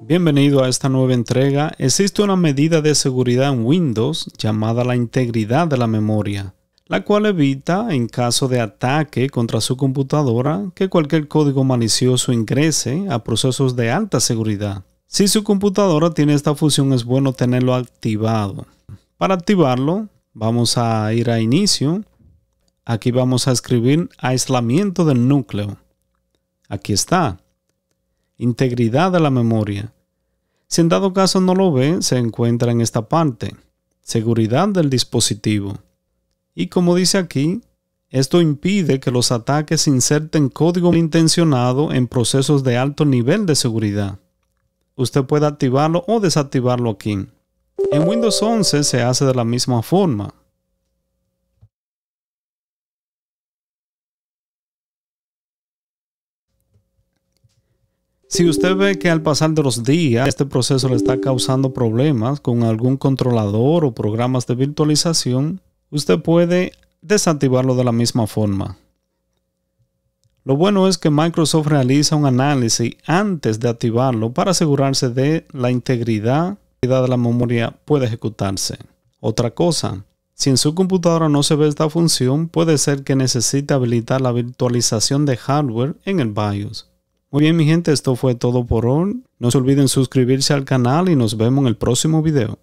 Bienvenido a esta nueva entrega. Existe una medida de seguridad en Windows llamada la integridad de la memoria, la cual evita, en caso de ataque contra su computadora, que cualquier código malicioso ingrese a procesos de alta seguridad. Si su computadora tiene esta función es bueno tenerlo activado. Para activarlo, vamos a ir a inicio. Aquí vamos a escribir aislamiento del núcleo. Aquí está integridad de la memoria. Si en dado caso no lo ve, se encuentra en esta parte, seguridad del dispositivo. Y como dice aquí, esto impide que los ataques inserten código intencionado en procesos de alto nivel de seguridad. Usted puede activarlo o desactivarlo aquí. En Windows 11 se hace de la misma forma. Si usted ve que al pasar de los días este proceso le está causando problemas con algún controlador o programas de virtualización, usted puede desactivarlo de la misma forma. Lo bueno es que Microsoft realiza un análisis antes de activarlo para asegurarse de la integridad de la memoria puede ejecutarse. Otra cosa, si en su computadora no se ve esta función, puede ser que necesite habilitar la virtualización de hardware en el BIOS. Muy bien mi gente, esto fue todo por hoy. No se olviden suscribirse al canal y nos vemos en el próximo video.